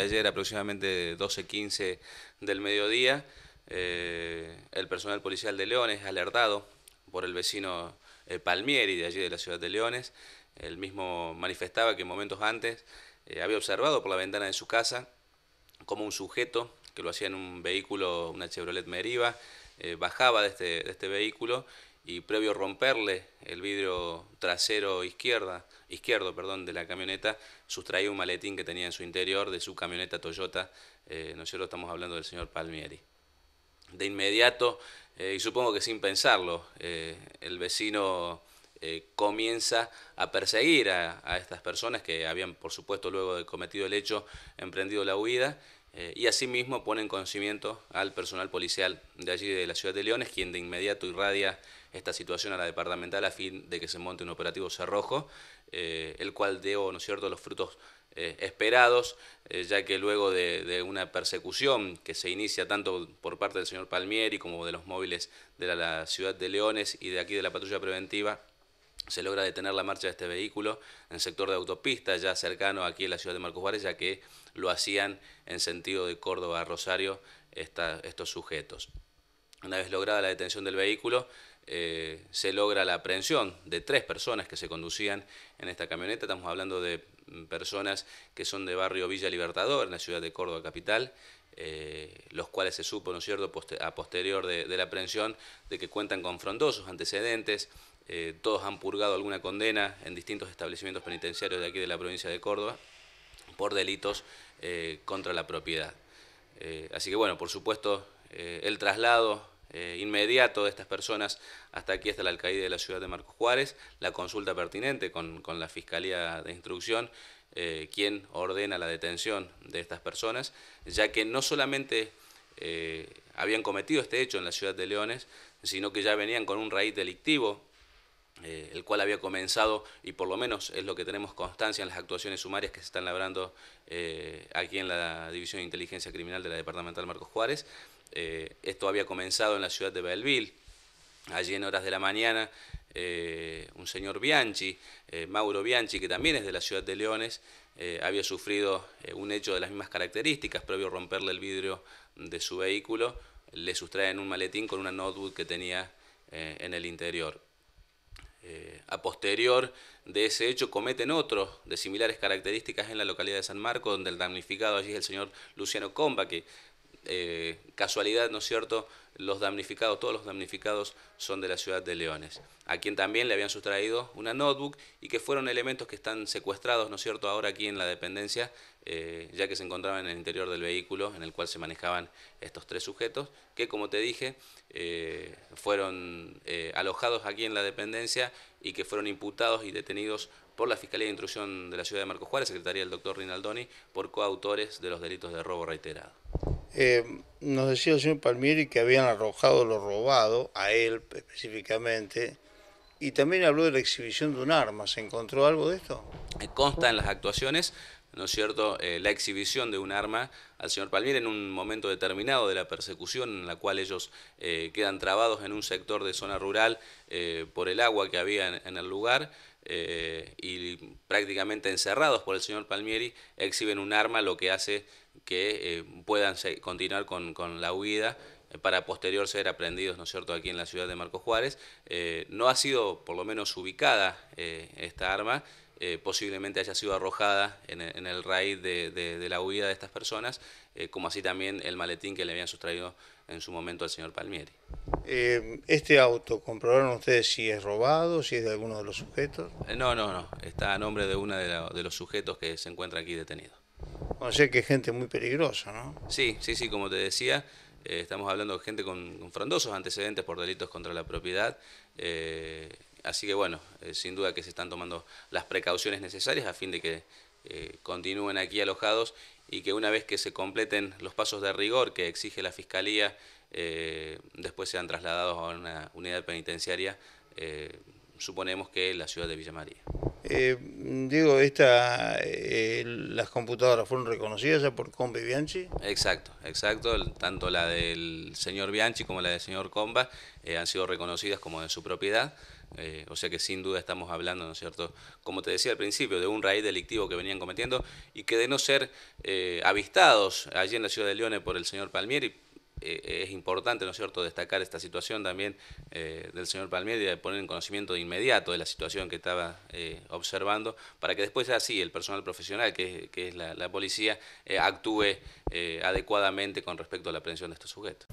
Ayer aproximadamente 12.15 del mediodía, eh, el personal policial de Leones alertado por el vecino eh, Palmieri de allí de la ciudad de Leones. el mismo manifestaba que momentos antes eh, había observado por la ventana de su casa como un sujeto que lo hacía en un vehículo, una Chevrolet Meriva, bajaba de este, de este vehículo y previo a romperle el vidrio trasero izquierda, izquierdo perdón, de la camioneta, sustraía un maletín que tenía en su interior de su camioneta Toyota. Eh, nosotros estamos hablando del señor Palmieri. De inmediato, eh, y supongo que sin pensarlo, eh, el vecino eh, comienza a perseguir a, a estas personas que habían, por supuesto, luego de cometido el hecho, emprendido la huida eh, y asimismo pone en conocimiento al personal policial de allí de la ciudad de Leones, quien de inmediato irradia esta situación a la departamental a fin de que se monte un operativo cerrojo, eh, el cual dio, ¿no es cierto?, los frutos eh, esperados, ya que luego de, una persecución que se inicia tanto por parte del señor Palmieri como de los móviles de la ciudad de Leones y de aquí de la patrulla preventiva, se logra detener la marcha de este vehículo en el sector de autopista, ya cercano aquí en la ciudad de Marcos Juárez, ya que lo hacían en sentido de Córdoba a Rosario estos sujetos. Una vez lograda la detención del vehículo, eh, se logra la aprehensión de tres personas que se conducían en esta camioneta. Estamos hablando de mm, personas que son de barrio Villa Libertador, en la ciudad de Córdoba capital, eh, los cuales se supo, ¿no es cierto?, a posterior de, de, la aprehensión, de que cuentan con frondosos antecedentes eh, todos han purgado alguna condena en distintos establecimientos penitenciarios de aquí de la provincia de Córdoba por delitos eh, contra la propiedad. Eh, así que bueno, por supuesto, el traslado inmediato de estas personas hasta aquí, hasta la alcaldía de la ciudad de Marcos Juárez, la consulta pertinente con, con la Fiscalía de Instrucción, quien ordena la detención de estas personas, ya que no solamente habían cometido este hecho en la ciudad de Leones, sino que ya venían con un raíz delictivo eh, el cual había comenzado, y por lo menos es lo que tenemos constancia en las actuaciones sumarias que se están labrando eh, aquí en la División de Inteligencia Criminal de la Departamental Marcos Juárez. Eh, esto había comenzado en la ciudad de Belleville, allí en horas de la mañana, un señor Bianchi, Mauro Bianchi, que también es de la ciudad de Leones, había sufrido un hecho de las mismas características, previo romperle el vidrio de su vehículo, le sustraen un maletín con una notebook que tenía en el interior eh, a posterior de ese hecho cometen otros de similares características en la localidad de San Marco, donde el damnificado allí es el señor Luciano Comba, que eh, casualidad, ¿no es cierto? Los damnificados, todos los damnificados son de la ciudad de Leones, a quien también le habían sustraído una notebook y que fueron elementos que están secuestrados, ¿no es cierto?, ahora aquí en la dependencia, eh, ya que se encontraban en el interior del vehículo en el cual se manejaban estos tres sujetos, que como te dije, eh, fueron alojados aquí en la dependencia y que fueron imputados y detenidos por la Fiscalía de Intrusión de la Ciudad de Marcos Juárez, Secretaría del doctor Rinaldoni, por coautores de los delitos de robo reiterado. Eh, nos decía el señor Palmieri que habían arrojado lo robado, a él específicamente, y también habló de la exhibición de un arma. ¿Se encontró algo de esto? Eh, consta en las actuaciones, ¿no es cierto?, eh, la exhibición de un arma al señor Palmieri en un momento determinado de la persecución en la cual ellos quedan trabados en un sector de zona rural por el agua que había en el lugar. Eh, y prácticamente encerrados por el señor Palmieri, exhiben un arma, lo que hace que eh, puedan continuar con, la huida eh, para posterior ser aprendidos, ¿no es cierto?, aquí en la ciudad de Marcos Juárez. no ha sido, por lo menos, ubicada esta arma, eh, posiblemente haya sido arrojada en, e, el raíz de, la huida de estas personas, eh, como así también el maletín que le habían sustraído en su momento al señor Palmieri. Eh, ¿Este auto comprobaron ustedes si es robado, si es de alguno de los sujetos? no, no, no, está a nombre de uno de, los sujetos que se encuentra aquí detenido. O sé que es gente muy peligrosa, ¿no? Sí, sí, sí, como te decía, estamos hablando de gente con, frondosos antecedentes por delitos contra la propiedad así que bueno, eh, sin duda que se están tomando las precauciones necesarias a fin de que eh, continúen aquí alojados y que una vez que se completen los pasos de rigor que exige la Fiscalía, eh, después sean trasladados a una unidad penitenciaria, suponemos que la ciudad de Villa María. Diego, esta, las computadoras fueron reconocidas ya por Comba y Bianchi. Exacto, exacto. Tanto la del señor Bianchi como la del señor Comba han sido reconocidas como de su propiedad. Eh, o sea que sin duda estamos hablando, ¿no es cierto? Como te decía al principio, de un raíz delictivo que venían cometiendo y que de no ser eh, avistados allí en la ciudad de León por el señor Palmieri, eh, es importante, ¿no es cierto?, destacar esta situación también del señor Palmieri, de poner en conocimiento de inmediato de la situación que estaba observando, para que después así el personal profesional, que, es la, la policía, actúe adecuadamente con respecto a la aprehensión de estos sujetos.